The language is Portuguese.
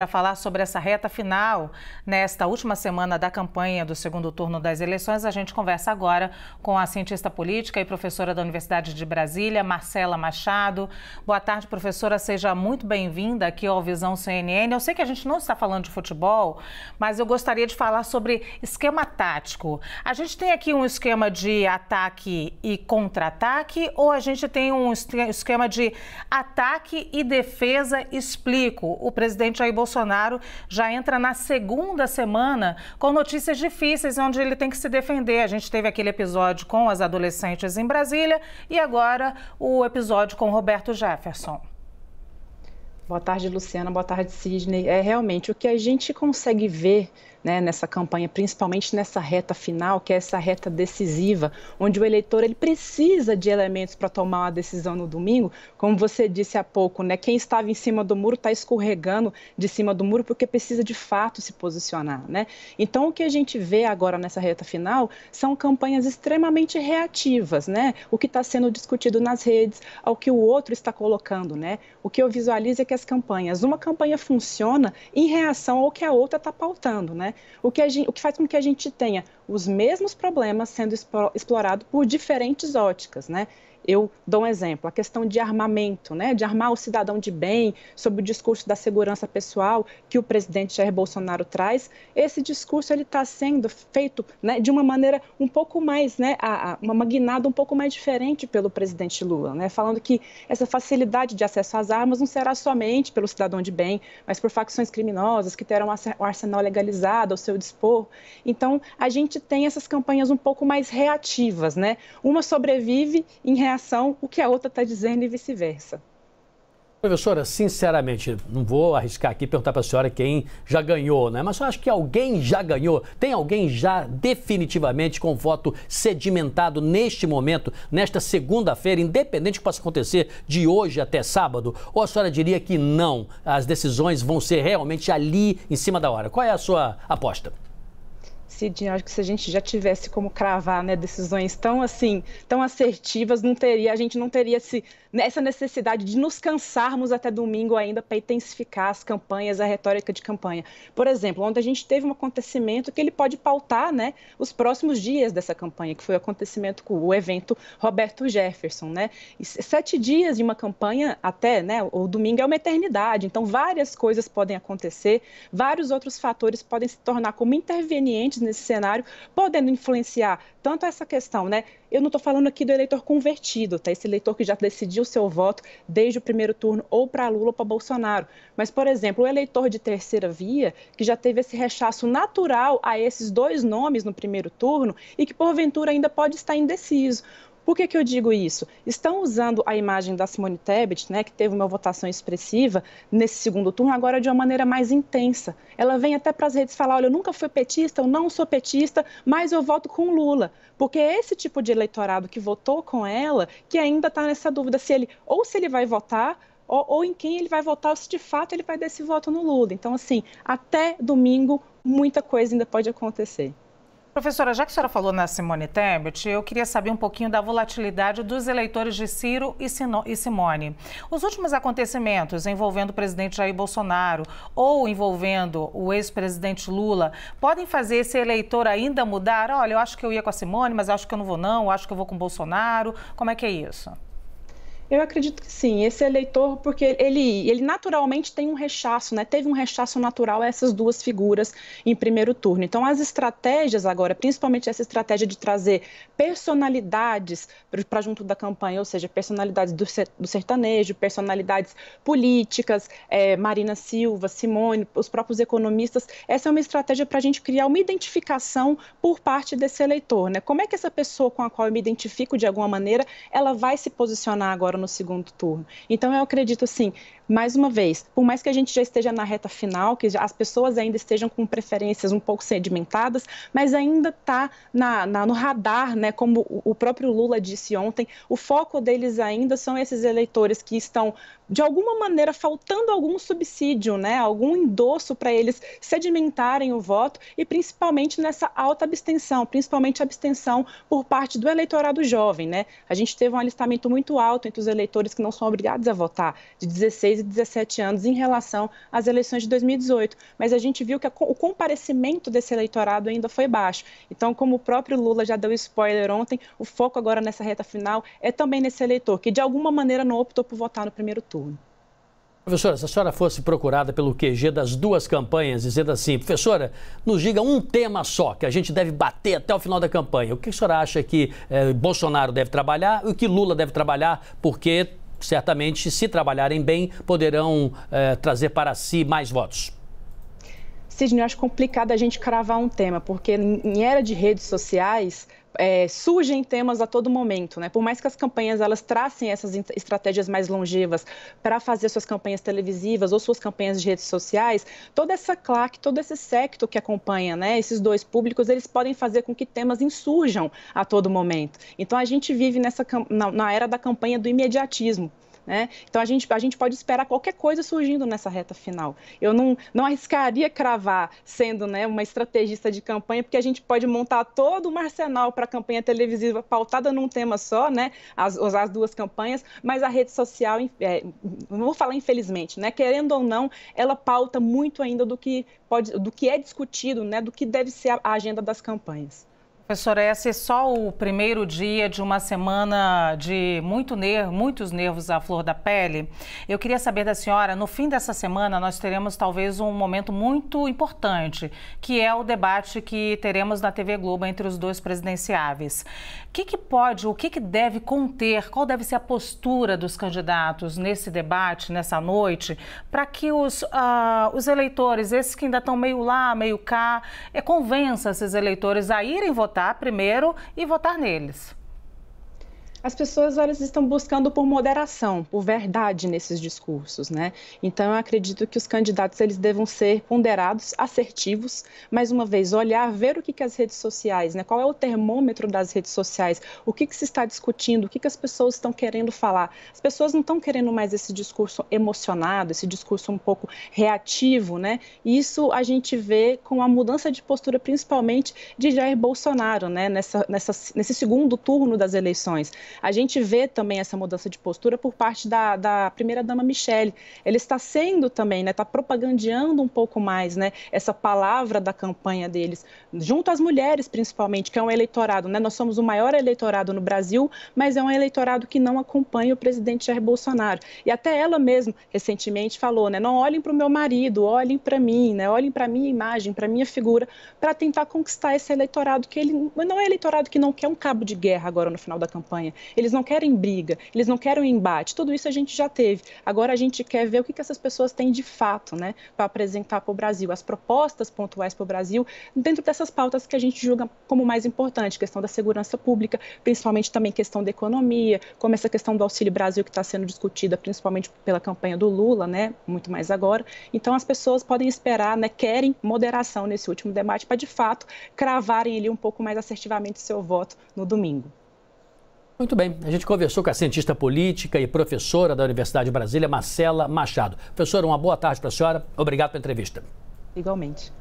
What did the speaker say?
Para falar sobre essa reta final, nesta última semana da campanha do segundo turno das eleições, a gente conversa agora com a cientista política e professora da Universidade de Brasília, Marcela Machado. Boa tarde, professora. Seja muito bem-vinda aqui ao Visão CNN. Eu sei que a gente não está falando de futebol, mas eu gostaria de falar sobre esquema tático. A gente tem aqui um esquema de ataque e contra-ataque ou a gente tem um esquema de ataque e defesa? Explico. O presidente Jair Bolsonaro já entra na segunda semana com notícias difíceis, onde ele tem que se defender. A gente teve aquele episódio com as adolescentes em Brasília e agora o episódio com Roberto Jefferson. Boa tarde, Luciana. Boa tarde, Sidney. É realmente o que a gente consegue ver né, nessa campanha, principalmente nessa reta final, que é essa reta decisiva, onde o eleitor ele precisa de elementos para tomar uma decisão no domingo. Como você disse há pouco, né, quem estava em cima do muro está escorregando de cima do muro porque precisa de fato se posicionar. Né? Então, o que a gente vê agora nessa reta final são campanhas extremamente reativas, né? o que está sendo discutido nas redes, ao que o outro está colocando. Né? O que eu visualizo é que as campanhas, uma campanha funciona em reação ao que a outra está pautando. Né? né? O que, gente, o que faz com que a gente tenha os mesmos problemas sendo explorado por diferentes óticas, né? Eu dou um exemplo, a questão de armamento, né, de armar o cidadão de bem, sobre o discurso da segurança pessoal que o presidente Jair Bolsonaro traz. Esse discurso ele está sendo feito né, de uma maneira um pouco mais, né, a, a, uma magnada um pouco mais diferente pelo presidente Lula, né, falando que essa facilidade de acesso às armas não será somente pelo cidadão de bem, mas por facções criminosas que terão o arsenal legalizado ao seu dispor. Então a gente gente tem essas campanhas um pouco mais reativas, né? Uma sobrevive em reação o que a outra está dizendo e vice-versa. Professora, sinceramente, não vou arriscar aqui perguntar para a senhora quem já ganhou, né? Mas eu acho que alguém já ganhou. Tem alguém já definitivamente com voto sedimentado neste momento, nesta segunda-feira, independente do que possa acontecer de hoje até sábado? Ou a senhora diria que não? As decisões vão ser realmente ali em cima da hora? Qual é a sua aposta? Acho que se a gente já tivesse como cravar né, decisões tão assim, tão assertivas, não teria, a gente não teria esse, essa necessidade de nos cansarmos até domingo ainda para intensificar as campanhas, a retórica de campanha. Por exemplo, ontem a gente teve um acontecimento que ele pode pautar né, os próximos dias dessa campanha, que foi o acontecimento com o evento Roberto Jefferson. Né? sete dias de uma campanha até né, o domingo é uma eternidade, então várias coisas podem acontecer, vários outros fatores podem se tornar como intervenientes nesse cenário, podendo influenciar tanto essa questão, né? Eu não estou falando aqui do eleitor convertido, tá? Esse eleitor que já decidiu seu voto desde o primeiro turno ou para Lula ou para Bolsonaro. Mas, por exemplo, o eleitor de terceira via, que já teve esse rechaço natural a esses dois nomes no primeiro turno e que, porventura, ainda pode estar indeciso. Por que, que eu digo isso? Estão usando a imagem da Simone Tebet, né, que teve uma votação expressiva nesse segundo turno, agora de uma maneira mais intensa. Ela vem até para as redes falar: olha, eu nunca fui petista, eu não sou petista, mas eu voto com Lula. Porque é esse tipo de eleitorado que votou com ela que ainda está nessa dúvida se ele ou se ele vai votar ou, ou, em quem ele vai votar, ou se de fato ele vai dar esse voto no Lula. Então, assim, até domingo, muita coisa ainda pode acontecer. Professora, já que a senhora falou na Simone Tebet, eu queria saber um pouquinho da volatilidade dos eleitores de Ciro e Simone. Os últimos acontecimentos envolvendo o presidente Jair Bolsonaro ou envolvendo o ex-presidente Lula podem fazer esse eleitor ainda mudar? Olha, eu acho que eu ia com a Simone, mas acho que eu não vou não, eu acho que eu vou com o Bolsonaro. Como é que é isso? Eu acredito que sim. Esse eleitor, porque ele, ele naturalmente tem um rechaço, né? Teve um rechaço natural a essas duas figuras em primeiro turno. Então, as estratégias agora, principalmente essa estratégia de trazer personalidades para junto da campanha, ou seja, personalidades do, do sertanejo, personalidades políticas, é, Marina Silva, Simone, os próprios economistas. Essa é uma estratégia para a gente criar uma identificação por parte desse eleitor, né? Como é que essa pessoa com a qual eu me identifico de alguma maneira, ela vai se posicionar agora no segundo turno. Então eu acredito assim, mais uma vez, por mais que a gente já esteja na reta final, que as pessoas ainda estejam com preferências um pouco sedimentadas, mas ainda está no radar, né, como o próprio Lula disse ontem, o foco deles ainda são esses eleitores que estão, de alguma maneira, faltando algum subsídio, né, algum endosso para eles sedimentarem o voto e principalmente nessa alta abstenção, principalmente abstenção por parte do eleitorado jovem. Né? A gente teve um alistamento muito alto entre os eleitores que não são obrigados a votar, de 16 16 e 17 anos em relação às eleições de 2018. Mas a gente viu que a, o comparecimento desse eleitorado ainda foi baixo. Então, como o próprio Lula já deu spoiler ontem, o foco agora nessa reta final é também nesse eleitor que de alguma maneira não optou por votar no primeiro turno. Professora, se a senhora fosse procurada pelo QG das duas campanhas, dizendo assim, professora, nos diga um tema só que a gente deve bater até o final da campanha. O que a senhora acha que eh, Bolsonaro deve trabalhar e o que Lula deve trabalhar? Porque certamente, se trabalharem bem, poderão eh, trazer para si mais votos. Sidney, eu acho complicado a gente cravar um tema, porque em era de redes sociais, é, surgem temas a todo momento, né? Por mais que as campanhas elas tracem essas estratégias mais longevas para fazer suas campanhas televisivas ou suas campanhas de redes sociais, toda essa claque, todo esse secto que acompanha, né? Esses dois públicos, eles podem fazer com que temas insurjam a todo momento. Então a gente vive nessa na, na era da campanha do imediatismo, né? Então a gente, a gente pode esperar qualquer coisa surgindo nessa reta final. Eu não, não arriscaria cravar sendo né, uma estrategista de campanha, porque a gente pode montar todo um arsenal para a campanha televisiva pautada num tema só, né? As, as duas campanhas, mas a rede social, é, vou falar infelizmente, né? Querendo ou não, ela pauta muito ainda do que, pode, do que é discutido, né? Do que deve ser a agenda das campanhas. Professora, esse é só o primeiro dia de uma semana de muito ner muitos nervos à flor da pele. Eu queria saber da senhora, no fim dessa semana nós teremos talvez um momento muito importante, que é o debate que teremos na TV Globo entre os dois presidenciáveis. O que, que pode, o que, que deve conter, qual deve ser a postura dos candidatos nesse debate, nessa noite, para que os, uh, os eleitores, esses que ainda estão meio lá, meio cá, é, convença esses eleitores a irem votar votar tá? primeiro e votar neles as pessoas elas estão buscando por moderação, por verdade nesses discursos, né? Então eu acredito que os candidatos eles devam ser ponderados, assertivos, mais uma vez olhar, ver o que que as redes sociais, né? Qual é o termômetro das redes sociais? O que que se está discutindo? O que que as pessoas estão querendo falar? As pessoas não estão querendo mais esse discurso emocionado, esse discurso um pouco reativo, né? E isso a gente vê com a mudança de postura principalmente de Jair Bolsonaro, né? Nessa, nessa, nesse segundo turno das eleições a gente vê também essa mudança de postura por parte da, da primeira-dama Michelle. Ela está sendo também, está né, tá propagandeando um pouco mais né, essa palavra da campanha deles, junto às mulheres principalmente, que é um eleitorado. Né? Nós somos o maior eleitorado no Brasil, mas é um eleitorado que não acompanha o presidente Jair Bolsonaro. E até ela mesma, recentemente, falou, né, não olhem para o meu marido, olhem para mim, né, olhem para a minha imagem, para a minha figura, para tentar conquistar esse eleitorado que ele não é eleitorado que não quer um cabo de guerra agora no final da campanha eles não querem briga, eles não querem embate. Tudo isso a gente já teve. Agora a gente quer ver o que, que essas pessoas têm de fato né, para apresentar para o Brasil, as propostas pontuais para o Brasil, dentro dessas pautas que a gente julga como mais importante, questão da segurança pública, principalmente também questão da economia, como essa questão do Auxílio Brasil que está sendo discutida principalmente pela campanha do Lula, né, muito mais agora. Então as pessoas podem esperar, né, querem moderação nesse último debate para de fato cravarem ele um pouco mais assertivamente seu voto no domingo. Muito bem, a gente conversou com a cientista política e professora da Universidade de Brasília, Marcela Machado. Professora, uma boa tarde para a senhora. Obrigado pela entrevista. Igualmente.